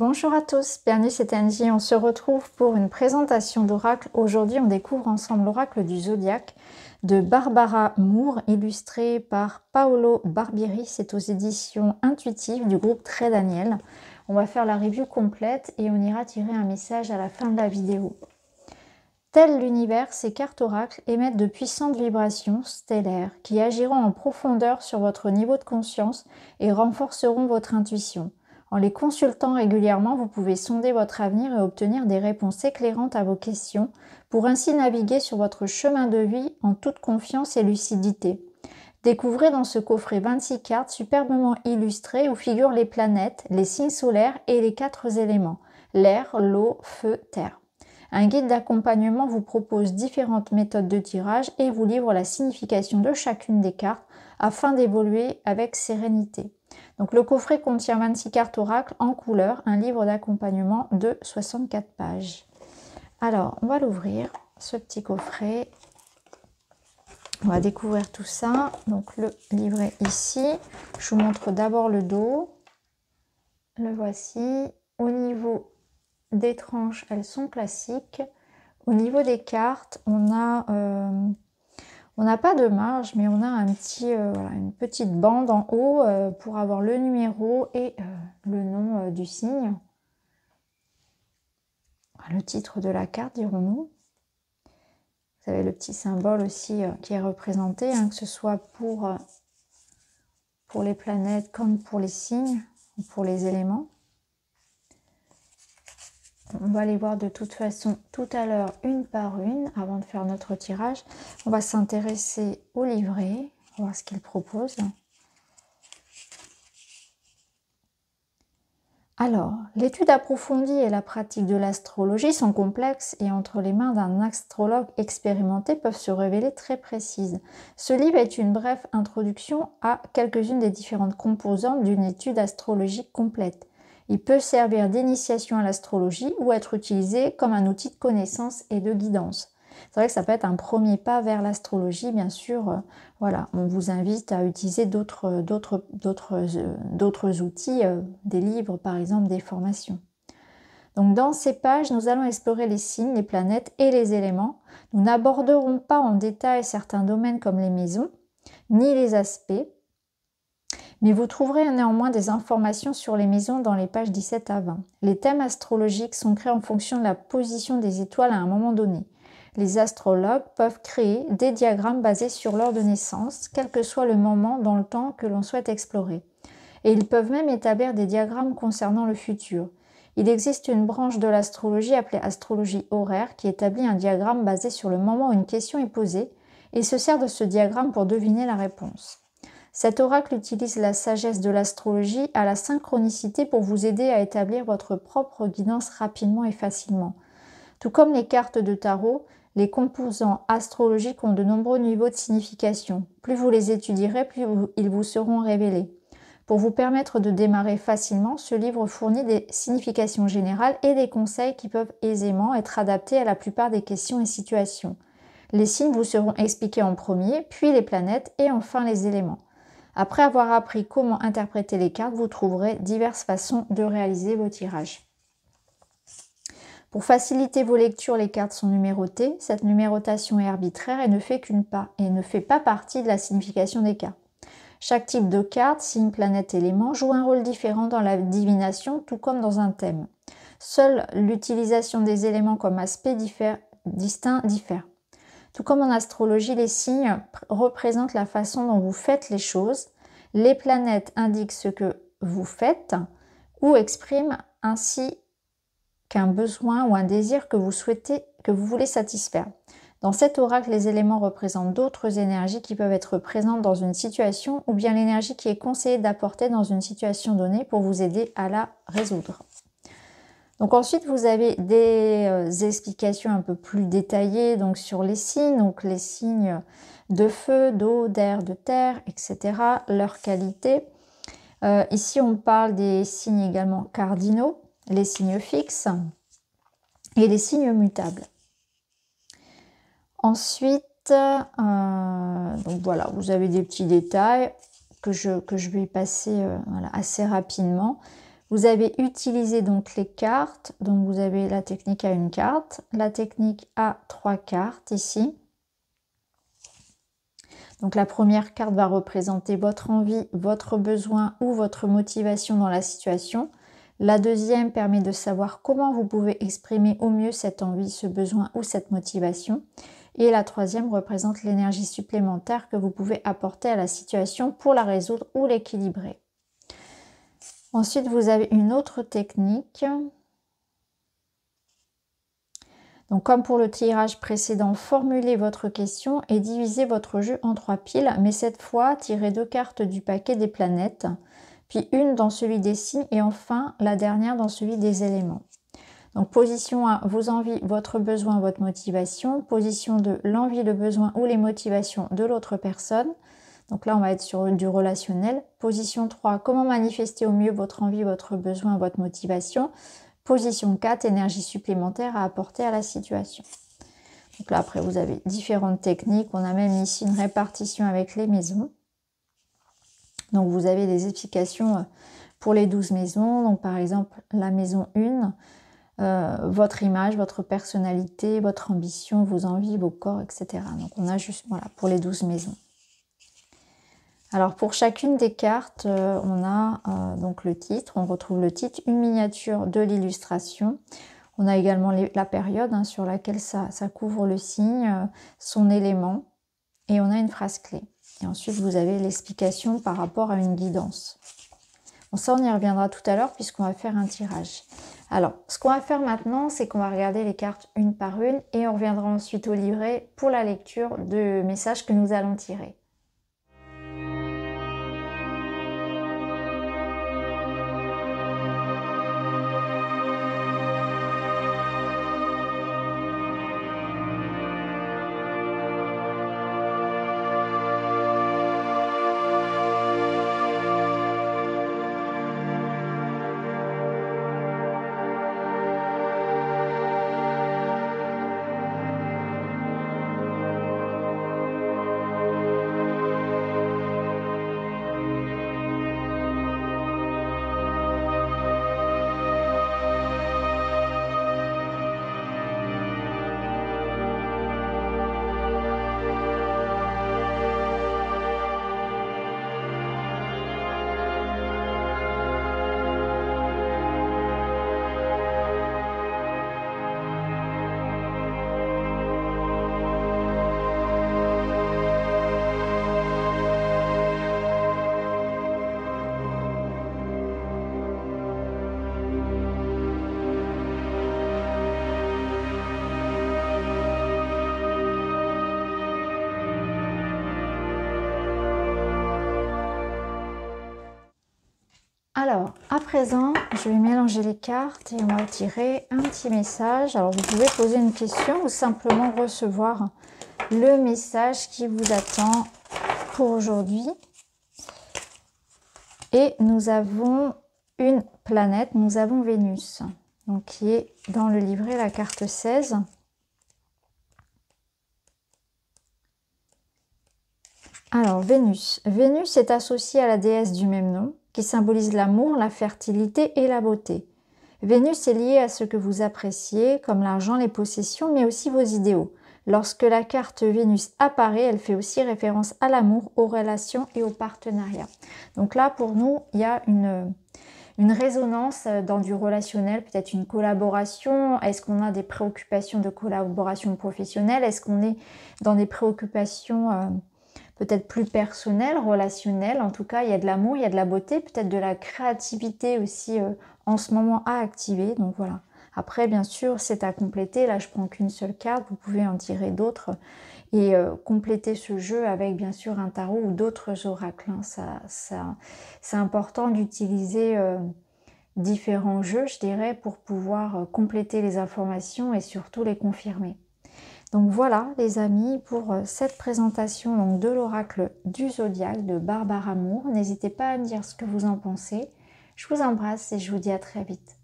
Bonjour à tous, Bernice et Angie, on se retrouve pour une présentation d'oracle. Aujourd'hui, on découvre ensemble l'oracle du zodiaque de Barbara Moore, illustré par Paolo Barbieri. C'est aux éditions intuitives du groupe Très Daniel. On va faire la review complète et on ira tirer un message à la fin de la vidéo. Tel l'univers, ces cartes oracles émettent de puissantes vibrations stellaires qui agiront en profondeur sur votre niveau de conscience et renforceront votre intuition. En les consultant régulièrement, vous pouvez sonder votre avenir et obtenir des réponses éclairantes à vos questions pour ainsi naviguer sur votre chemin de vie en toute confiance et lucidité. Découvrez dans ce coffret 26 cartes superbement illustrées où figurent les planètes, les signes solaires et les quatre éléments, l'air, l'eau, feu, terre. Un guide d'accompagnement vous propose différentes méthodes de tirage et vous livre la signification de chacune des cartes afin d'évoluer avec sérénité. Donc le coffret contient 26 cartes oracle en couleur, un livre d'accompagnement de 64 pages. Alors, on va l'ouvrir, ce petit coffret. On va découvrir tout ça. Donc le livret ici. Je vous montre d'abord le dos. Le voici. Au niveau des tranches, elles sont classiques. Au niveau des cartes, on a euh, on n'a pas de marge, mais on a euh, une petite bande en haut euh, pour avoir le numéro et euh, le nom du signe. Ah, le titre de la carte, dirons-nous. Vous avez le petit symbole aussi qui est représenté, hein, que ce soit pour, pour les planètes comme pour les signes, ou pour les éléments. On va les voir de toute façon tout à l'heure une par une avant de faire notre tirage. On va s'intéresser au livret, voir ce qu'il propose. Alors, l'étude approfondie et la pratique de l'astrologie sont complexes et entre les mains d'un astrologue expérimenté peuvent se révéler très précises. Ce livre est une brève introduction à quelques-unes des différentes composantes d'une étude astrologique complète. Il peut servir d'initiation à l'astrologie ou être utilisé comme un outil de connaissance et de guidance. C'est vrai que ça peut être un premier pas vers l'astrologie, bien sûr. Euh, voilà, on vous invite à utiliser d'autres, euh, d'autres, d'autres, euh, d'autres outils, des livres par exemple, des formations. Donc dans ces pages, nous allons explorer les signes, les planètes et les éléments. Nous n'aborderons pas en détail certains domaines comme les maisons, ni les aspects, mais vous trouverez néanmoins des informations sur les maisons dans les pages 17 à 20. Les thèmes astrologiques sont créés en fonction de la position des étoiles à un moment donné. Les astrologues peuvent créer des diagrammes basés sur l'heure de naissance, quel que soit le moment dans le temps que l'on souhaite explorer. Et ils peuvent même établir des diagrammes concernant le futur. Il existe une branche de l'astrologie appelée astrologie horaire qui établit un diagramme basé sur le moment où une question est posée et se sert de ce diagramme pour deviner la réponse. Cet oracle utilise la sagesse de l'astrologie à la synchronicité pour vous aider à établir votre propre guidance rapidement et facilement. Tout comme les cartes de tarot, les composants astrologiques ont de nombreux niveaux de signification. Plus vous les étudierez, plus ils vous seront révélés. Pour vous permettre de démarrer facilement, ce livre fournit des significations générales et des conseils qui peuvent aisément être adaptés à la plupart des questions et situations. Les signes vous seront expliqués en premier, puis les planètes et enfin les éléments. Après avoir appris comment interpréter les cartes, vous trouverez diverses façons de réaliser vos tirages. Pour faciliter vos lectures, les cartes sont numérotées. Cette numérotation est arbitraire et ne fait qu'une part et ne fait pas partie de la signification des cartes. Chaque type de carte, signe, planète, élément joue un rôle différent dans la divination, tout comme dans un thème. Seule l'utilisation des éléments comme aspects distincts distinct diffère. Tout comme en astrologie, les signes représentent la façon dont vous faites les choses. Les planètes indiquent ce que vous faites ou expriment ainsi qu'un besoin ou un désir que vous souhaitez, que vous voulez satisfaire. Dans cet oracle, les éléments représentent d'autres énergies qui peuvent être présentes dans une situation ou bien l'énergie qui est conseillée d'apporter dans une situation donnée pour vous aider à la résoudre. Donc ensuite, vous avez des euh, explications un peu plus détaillées donc sur les signes. Donc les signes, de feu, d'eau, d'air, de terre, etc., leurs qualités. Euh, ici, on parle des signes également cardinaux, les signes fixes et les signes mutables. Ensuite, euh, donc voilà, vous avez des petits détails que je, vais passer euh, assez rapidement. Vous avez utilisé donc les cartes, donc vous avez la technique à une carte, la technique à trois cartes ici, donc la première carte va représenter votre envie, votre besoin ou votre motivation dans la situation. La deuxième permet de savoir comment vous pouvez exprimer au mieux cette envie, ce besoin ou cette motivation. Et la troisième représente l'énergie supplémentaire que vous pouvez apporter à la situation pour la résoudre ou l'équilibrer. Ensuite, vous avez une autre technique donc comme pour le tirage précédent, formulez votre question et divisez votre jeu en trois piles, mais cette fois, tirez deux cartes du paquet des planètes, puis une dans celui des signes et enfin la dernière dans celui des éléments. Donc position 1, vos envies, votre besoin, votre motivation. Position 2, l'envie, le besoin ou les motivations de l'autre personne. Donc là, on va être sur du relationnel. Position 3, comment manifester au mieux votre envie, votre besoin, votre motivation. Position 4, énergie supplémentaire à apporter à la situation. Donc là, après, vous avez différentes techniques. On a même ici une répartition avec les maisons. Donc vous avez des explications euh, pour les 12 maisons. Donc par exemple, la maison 1, euh, votre image, votre personnalité, votre ambition, vos envies, vos corps, etc. Donc on a juste, voilà, pour les 12 maisons. Alors pour chacune des cartes, euh, on a euh, donc le titre, on retrouve le titre, une miniature de l'illustration. On a également la période hein, sur laquelle ça, couvre le signe, euh, son élément, et on a une phrase clé. Et ensuite, vous avez l'explication par rapport à une guidance. Bon, ça, on y reviendra tout à l'heure puisqu'on va faire un tirage. Alors, ce qu'on va faire maintenant, c'est qu'on va regarder les cartes une par une et on reviendra ensuite au livret pour la lecture de messages que nous allons tirer. présent, je vais mélanger les cartes et on va tirer un petit message. Alors, vous pouvez poser une question ou simplement recevoir le message qui vous attend pour aujourd'hui. Et nous avons une planète, nous avons Vénus, donc qui est dans le livret la carte 16. Alors Vénus, Vénus est associée à la déesse du même nom, qui symbolise l'amour, la fertilité et la beauté. Vénus est liée à ce que vous appréciez, comme l'argent, les possessions, mais aussi vos idéaux. Lorsque la carte Vénus apparaît, elle fait aussi référence à l'amour, aux relations et au partenariat. Donc là, pour nous, il y a une, une résonance dans du relationnel, peut-être une collaboration. Est-ce qu'on a des préoccupations de collaboration professionnelle Est-ce qu'on est dans des préoccupations... Euh, peut-être plus personnel, relationnel. En tout cas, il y a de l'amour, il y a de la beauté, peut-être de la créativité aussi euh, en ce moment à activer. Donc voilà. Après, bien sûr, c'est à compléter. Là, je prends qu'une seule carte. Vous pouvez en tirer d'autres et euh, compléter ce jeu avec, bien sûr, un tarot ou d'autres oracles. Hein. Ça, c'est important d'utiliser euh, différents jeux, je dirais, pour pouvoir compléter les informations et surtout les confirmer. Donc voilà les amis pour euh, cette présentation donc, de l'oracle du zodiaque de Barbara Moore. N'hésitez pas à me dire ce que vous en pensez. Je vous embrasse et je vous dis à très vite.